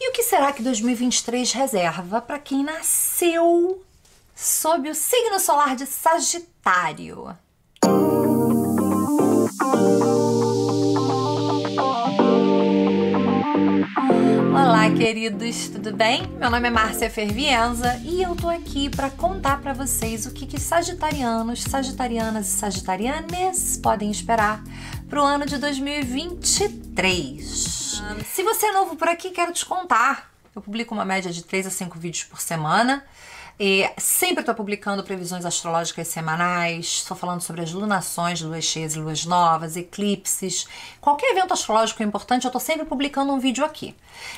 E o que será que 2023 reserva para quem nasceu sob o signo solar de Sagitário? Olá, queridos, tudo bem? Meu nome é Márcia Fervienza e eu tô aqui para contar para vocês o que, que sagitarianos, sagitarianas e sagitarianes podem esperar pro ano de 2023. 3. Se você é novo por aqui, quero te contar. Eu publico uma média de 3 a 5 vídeos por semana. E sempre estou publicando previsões astrológicas semanais, estou falando sobre as lunações, luas cheias e luas novas, eclipses. Qualquer evento astrológico importante, eu estou sempre publicando um vídeo aqui.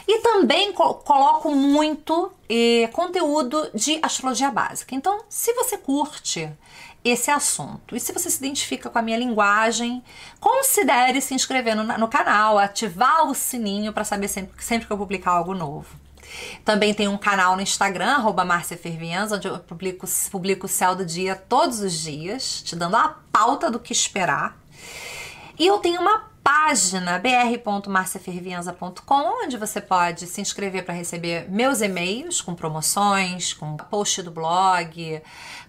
E também coloco muito eh, conteúdo de astrologia básica. Então, se você curte esse assunto. E se você se identifica com a minha linguagem, considere se inscrever no, no canal, ativar o sininho para saber sempre, sempre que eu publicar algo novo. Também tem um canal no Instagram, arroba onde eu publico, publico o céu do dia todos os dias, te dando a pauta do que esperar. E eu tenho uma página br.marciafervianza.com, onde você pode se inscrever para receber meus e-mails com promoções, com post do blog,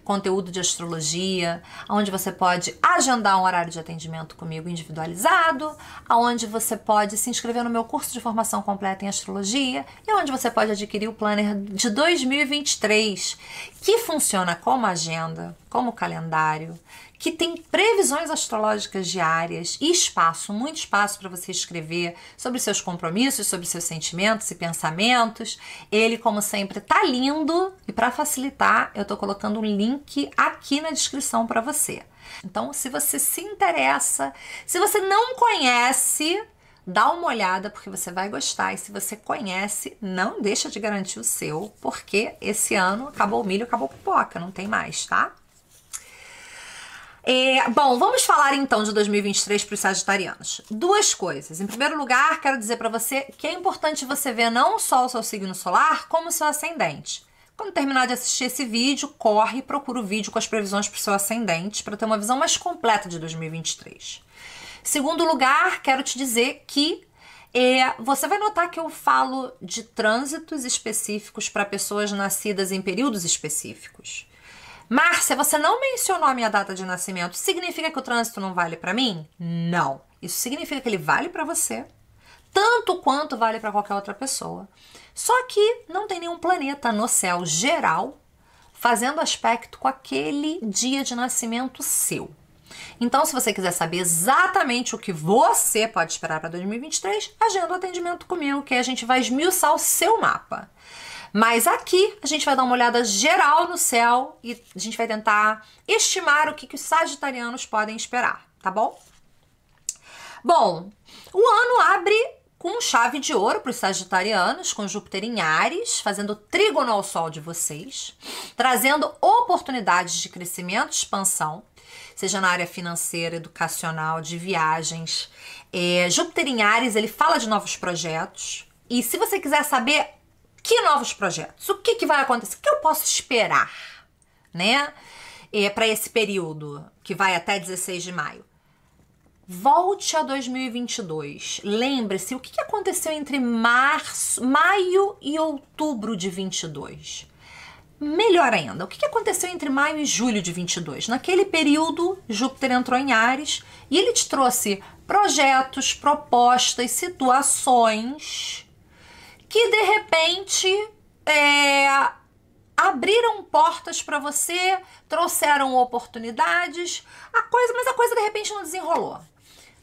conteúdo de astrologia, onde você pode agendar um horário de atendimento comigo individualizado, onde você pode se inscrever no meu curso de formação completa em astrologia e onde você pode adquirir o planner de 2023, que funciona como agenda, como calendário, que tem previsões astrológicas diárias e espaço, muito espaço para você escrever sobre seus compromissos, sobre seus sentimentos e pensamentos. Ele, como sempre, tá lindo e para facilitar, eu tô colocando um link aqui na descrição para você. Então, se você se interessa, se você não conhece, dá uma olhada porque você vai gostar. E se você conhece, não deixa de garantir o seu, porque esse ano acabou o milho, acabou a pipoca, não tem mais, tá? É, bom, vamos falar então de 2023 para os sagitarianos. Duas coisas. Em primeiro lugar, quero dizer para você que é importante você ver não só o seu signo solar, como o seu ascendente. Quando terminar de assistir esse vídeo, corre e procura o vídeo com as previsões para o seu ascendente para ter uma visão mais completa de 2023. Segundo lugar, quero te dizer que é, você vai notar que eu falo de trânsitos específicos para pessoas nascidas em períodos específicos. Márcia, você não mencionou a minha data de nascimento. Significa que o trânsito não vale para mim? Não. Isso significa que ele vale para você, tanto quanto vale para qualquer outra pessoa. Só que não tem nenhum planeta no céu geral fazendo aspecto com aquele dia de nascimento seu. Então, se você quiser saber exatamente o que você pode esperar para 2023, agenda o atendimento comigo, que a gente vai esmiuçar o seu mapa. Mas aqui a gente vai dar uma olhada geral no céu e a gente vai tentar estimar o que, que os sagitarianos podem esperar, tá bom? Bom, o ano abre com chave de ouro para os sagitarianos, com Júpiter em Ares, fazendo trígono ao sol de vocês, trazendo oportunidades de crescimento e expansão, seja na área financeira, educacional, de viagens. É, Júpiter em Ares, ele fala de novos projetos. E se você quiser saber que novos projetos? O que, que vai acontecer? O que eu posso esperar, né? É, para esse período que vai até 16 de maio. Volte a 2022. Lembre-se o que aconteceu entre março, maio e outubro de 22. Melhor ainda, o que aconteceu entre maio e julho de 22? Naquele período, Júpiter entrou em Ares e ele te trouxe projetos, propostas, situações que de repente é, abriram portas para você, trouxeram oportunidades, a coisa, mas a coisa de repente não desenrolou.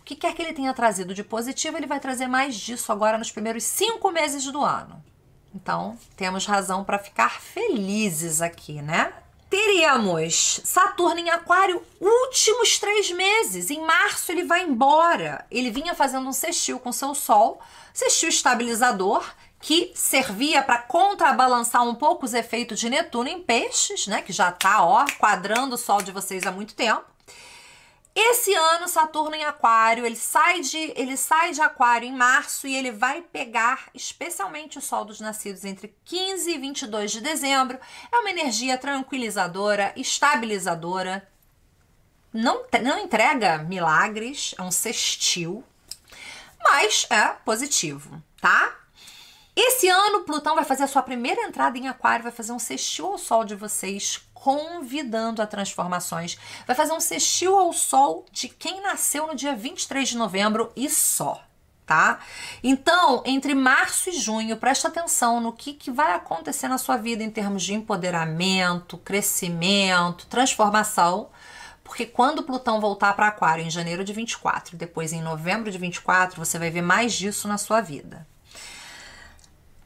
O que quer que ele tenha trazido de positivo, ele vai trazer mais disso agora nos primeiros cinco meses do ano. Então, temos razão para ficar felizes aqui, né? Teríamos Saturno em Aquário, últimos três meses. Em março ele vai embora. Ele vinha fazendo um sextil com seu Sol, sextil estabilizador, que servia para contrabalançar um pouco os efeitos de Netuno em peixes, né, que já está ó, quadrando o sol de vocês há muito tempo. Esse ano, Saturno em Aquário, ele sai, de, ele sai de Aquário em março e ele vai pegar especialmente o Sol dos Nascidos entre 15 e 22 de dezembro. É uma energia tranquilizadora, estabilizadora, não, não entrega milagres, é um sextil, mas é positivo, tá? Esse ano, Plutão vai fazer a sua primeira entrada em Aquário, vai fazer um sextil ao Sol de vocês, convidando a transformações. Vai fazer um sextil ao Sol de quem nasceu no dia 23 de novembro e só. Tá? Então, entre março e junho, presta atenção no que, que vai acontecer na sua vida em termos de empoderamento, crescimento, transformação. Porque quando Plutão voltar para Aquário em janeiro de 24, depois em novembro de 24, você vai ver mais disso na sua vida.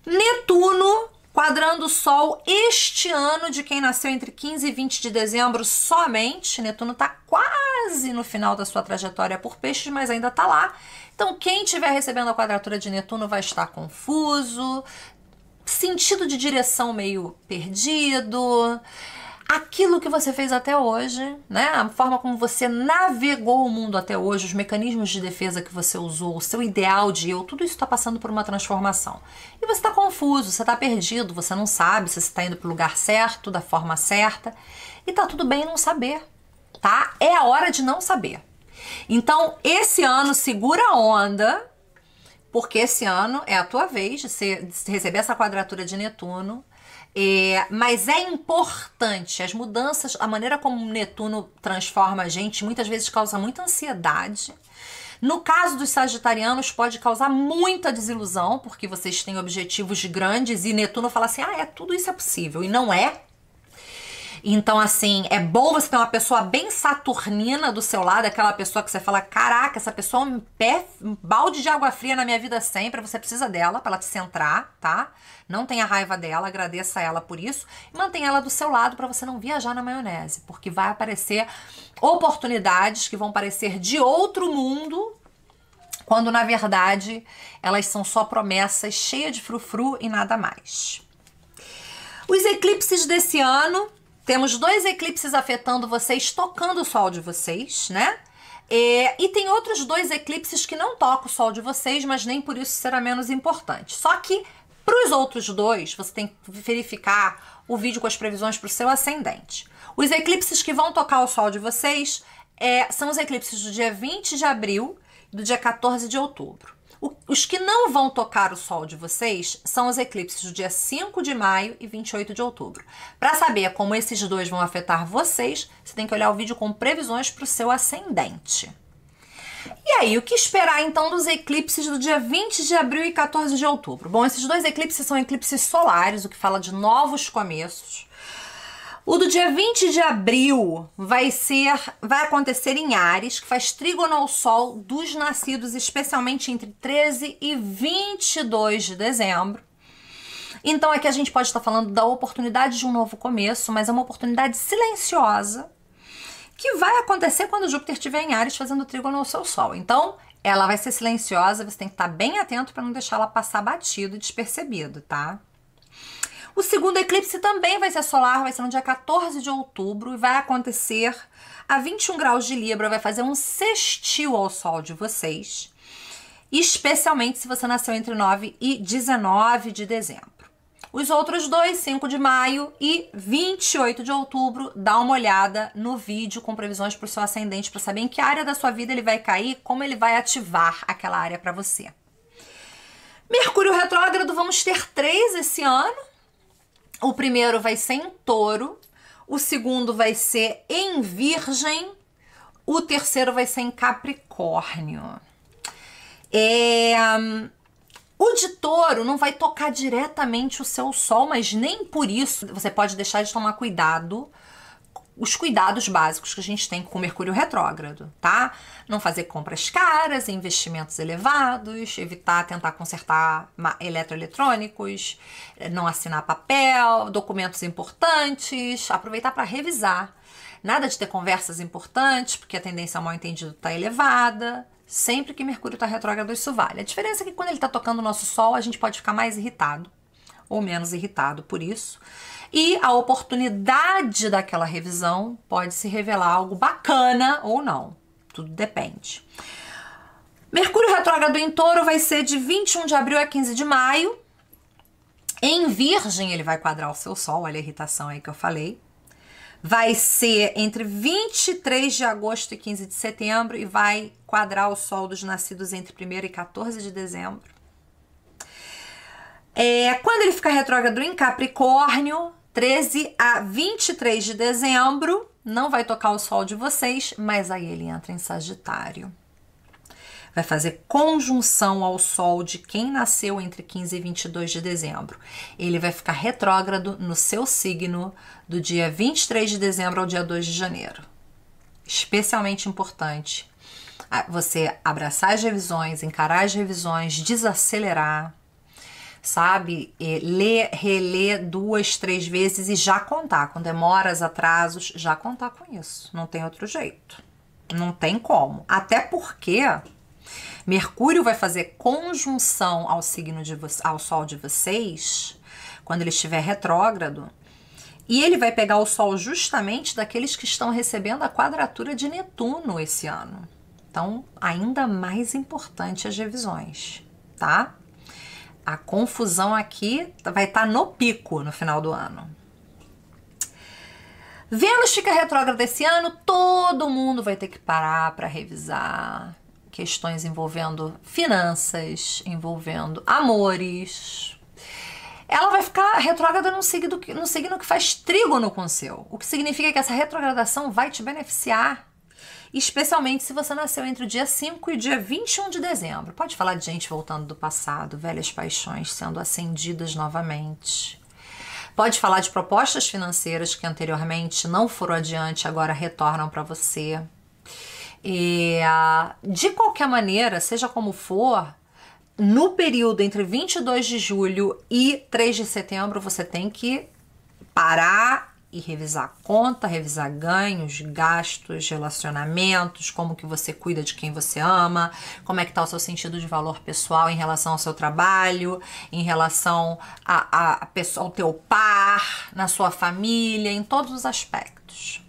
Netuno quadrando o Sol este ano de quem nasceu entre 15 e 20 de dezembro somente. Netuno está quase no final da sua trajetória por peixes, mas ainda está lá. Então, quem estiver recebendo a quadratura de Netuno vai estar confuso, sentido de direção meio perdido aquilo que você fez até hoje, né? A forma como você navegou o mundo até hoje, os mecanismos de defesa que você usou, o seu ideal de eu, tudo isso está passando por uma transformação. E você está confuso, você está perdido, você não sabe se você está indo para o lugar certo, da forma certa. E tá tudo bem não saber, tá? É a hora de não saber. Então, esse ano, segura a onda, porque esse ano é a tua vez de, ser, de receber essa quadratura de Netuno é, mas é importante. As mudanças, a maneira como Netuno transforma a gente, muitas vezes causa muita ansiedade. No caso dos sagitarianos, pode causar muita desilusão, porque vocês têm objetivos grandes e Netuno fala assim: ah, é, tudo isso é possível. E não é, então, assim, é bom você ter uma pessoa bem saturnina do seu lado, aquela pessoa que você fala: caraca, essa pessoa é um, pé, um balde de água fria na minha vida sempre. Você precisa dela para ela te centrar, tá? Não tenha raiva dela, agradeça ela por isso. E mantenha ela do seu lado para você não viajar na maionese, porque vai aparecer oportunidades que vão parecer de outro mundo, quando na verdade elas são só promessas cheias de frufru e nada mais. Os eclipses desse ano temos dois eclipses afetando vocês, tocando o sol de vocês, né? É, e tem outros dois eclipses que não tocam o sol de vocês, mas nem por isso será menos importante. Só que para os outros dois, você tem que verificar o vídeo com as previsões para o seu ascendente. Os eclipses que vão tocar o sol de vocês é, são os eclipses do dia 20 de abril e do dia 14 de outubro os que não vão tocar o sol de vocês são os eclipses do dia 5 de maio e 28 de outubro. Para saber como esses dois vão afetar vocês, você tem que olhar o vídeo com previsões para o seu ascendente. E aí, o que esperar então dos eclipses do dia 20 de abril e 14 de outubro? Bom, esses dois eclipses são eclipses solares, o que fala de novos começos. O do dia 20 de abril vai ser, vai acontecer em Ares, que faz trígono ao Sol dos nascidos, especialmente entre 13 e 22 de dezembro. Então aqui a gente pode estar falando da oportunidade de um novo começo, mas é uma oportunidade silenciosa que vai acontecer quando Júpiter estiver em Ares fazendo trígono ao seu Sol. Então ela vai ser silenciosa, você tem que estar bem atento para não deixar ela passar batido, despercebido, tá? O segundo eclipse também vai ser solar, vai ser no dia 14 de outubro e vai acontecer a 21 graus de Libra, vai fazer um sextil ao sol de vocês, especialmente se você nasceu entre 9 e 19 de dezembro. Os outros dois, 5 de maio e 28 de outubro, dá uma olhada no vídeo com previsões para o seu ascendente para saber em que área da sua vida ele vai cair, como ele vai ativar aquela área para você. Mercúrio retrógrado, vamos ter três esse ano. O primeiro vai ser em touro, o segundo vai ser em virgem, o terceiro vai ser em capricórnio. É, o de touro não vai tocar diretamente o seu sol, mas nem por isso você pode deixar de tomar cuidado os cuidados básicos que a gente tem com o Mercúrio retrógrado, tá? Não fazer compras caras, investimentos elevados, evitar tentar consertar eletroeletrônicos, eh, não assinar papel, documentos importantes, aproveitar para revisar. Nada de ter conversas importantes, porque a tendência ao mal entendido está elevada. Sempre que Mercúrio está retrógrado, isso vale. A diferença é que quando ele está tocando o nosso Sol, a gente pode ficar mais irritado ou menos irritado por isso e a oportunidade daquela revisão pode se revelar algo bacana ou não. Tudo depende. Mercúrio retrógrado em Touro vai ser de 21 de abril a 15 de maio. Em Virgem, ele vai quadrar o seu Sol, olha a irritação aí que eu falei. Vai ser entre 23 de agosto e 15 de setembro e vai quadrar o Sol dos nascidos entre 1 e 14 de dezembro. É, quando ele fica retrógrado em Capricórnio, 13 a 23 de dezembro, não vai tocar o sol de vocês, mas aí ele entra em Sagitário. Vai fazer conjunção ao sol de quem nasceu entre 15 e 22 de dezembro. Ele vai ficar retrógrado no seu signo do dia 23 de dezembro ao dia 2 de janeiro. Especialmente importante você abraçar as revisões, encarar as revisões, desacelerar sabe? É, ler, reler duas, três vezes e já contar. Com demoras, atrasos, já contar com isso. Não tem outro jeito. Não tem como. Até porque Mercúrio vai fazer conjunção ao signo de ao sol de vocês quando ele estiver retrógrado. E ele vai pegar o sol justamente daqueles que estão recebendo a quadratura de Netuno esse ano. Então, ainda mais importante as revisões, tá? A confusão aqui vai estar tá no pico no final do ano. Vênus fica retrógrada esse ano, todo mundo vai ter que parar para revisar questões envolvendo finanças, envolvendo amores. Ela vai ficar retrógrada no signo, signo que faz trígono com o seu, o que significa que essa retrogradação vai te beneficiar especialmente se você nasceu entre o dia 5 e o dia 21 de dezembro. Pode falar de gente voltando do passado, velhas paixões sendo acendidas novamente. Pode falar de propostas financeiras que anteriormente não foram adiante, agora retornam para você. E, ah, de qualquer maneira, seja como for, no período entre 22 de julho e 3 de setembro, você tem que parar e revisar conta, revisar ganhos, gastos, relacionamentos, como que você cuida de quem você ama, como é que está o seu sentido de valor pessoal em relação ao seu trabalho, em relação a, a, a pessoa, ao teu par, na sua família, em todos os aspectos.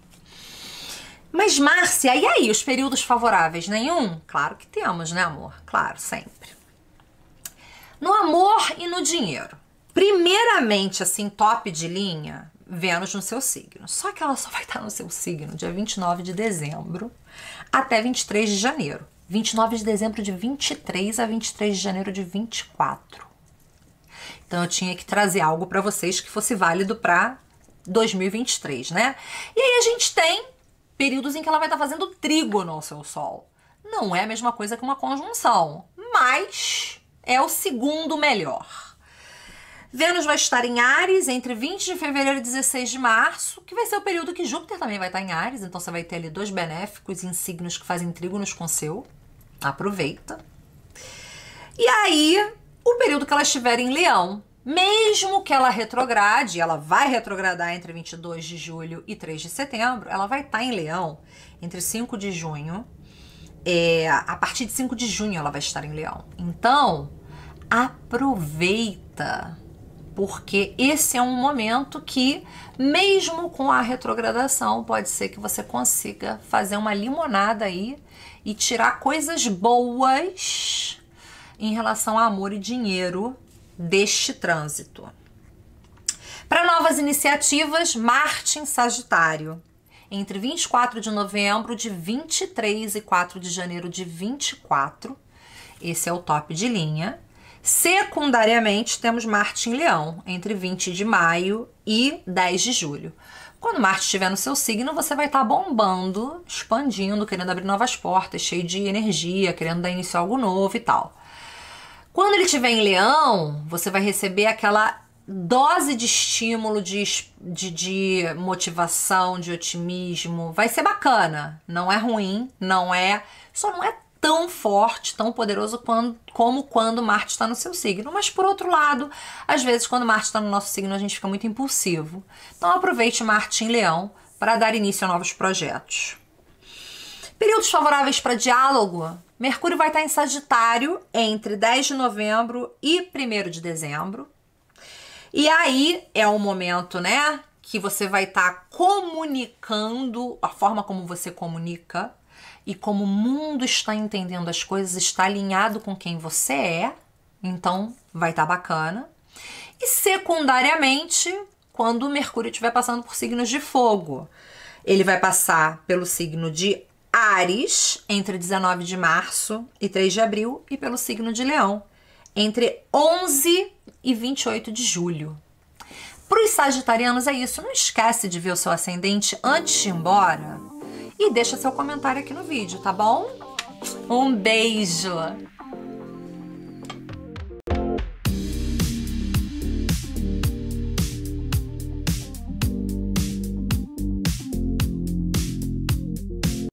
Mas Márcia, e aí os períodos favoráveis? Nenhum? Claro que temos, né amor? Claro, sempre. No amor e no dinheiro. Primeiramente, assim, top de linha, Vênus no seu signo. Só que ela só vai estar no seu signo dia 29 de dezembro até 23 de janeiro. 29 de dezembro de 23 a 23 de janeiro de 24. Então eu tinha que trazer algo para vocês que fosse válido para 2023, né? E aí a gente tem períodos em que ela vai estar fazendo trígono ao seu sol. Não é a mesma coisa que uma conjunção, mas é o segundo melhor. Vênus vai estar em Ares entre 20 de fevereiro e 16 de março, que vai ser o período que Júpiter também vai estar em Ares, então você vai ter ali dois benéficos em signos que fazem trígonos com seu. Aproveita. E aí, o período que ela estiver em Leão, mesmo que ela retrograde, ela vai retrogradar entre 22 de julho e 3 de setembro, ela vai estar em Leão entre 5 de junho. É, a partir de 5 de junho ela vai estar em Leão. Então, aproveita porque esse é um momento que, mesmo com a retrogradação, pode ser que você consiga fazer uma limonada aí e tirar coisas boas em relação a amor e dinheiro deste trânsito. Para novas iniciativas, Marte em Sagitário. Entre 24 de novembro de 23 e 4 de janeiro de 24, esse é o top de linha. Secundariamente, temos Marte em Leão, entre 20 de maio e 10 de julho. Quando Marte estiver no seu signo, você vai estar tá bombando, expandindo, querendo abrir novas portas, cheio de energia, querendo dar início a algo novo e tal. Quando ele estiver em Leão, você vai receber aquela dose de estímulo, de, de, de, motivação, de otimismo. Vai ser bacana. Não é ruim, não é. Só não é tão forte, tão poderoso quando, como quando Marte está no seu signo. Mas por outro lado, às vezes quando Marte está no nosso signo, a gente fica muito impulsivo. Então aproveite Marte em Leão para dar início a novos projetos. Períodos favoráveis para diálogo. Mercúrio vai estar tá em Sagitário entre 10 de novembro e 1 de dezembro. E aí é um momento, né, que você vai estar tá comunicando a forma como você comunica e como o mundo está entendendo as coisas, está alinhado com quem você é, então vai estar tá bacana. E secundariamente, quando o Mercúrio estiver passando por signos de fogo, ele vai passar pelo signo de Ares entre 19 de março e 3 de abril e pelo signo de Leão entre 11 e 28 de julho. Para os sagitarianos é isso, não esquece de ver o seu ascendente antes de ir embora e deixa seu comentário aqui no vídeo, tá bom? Um beijo!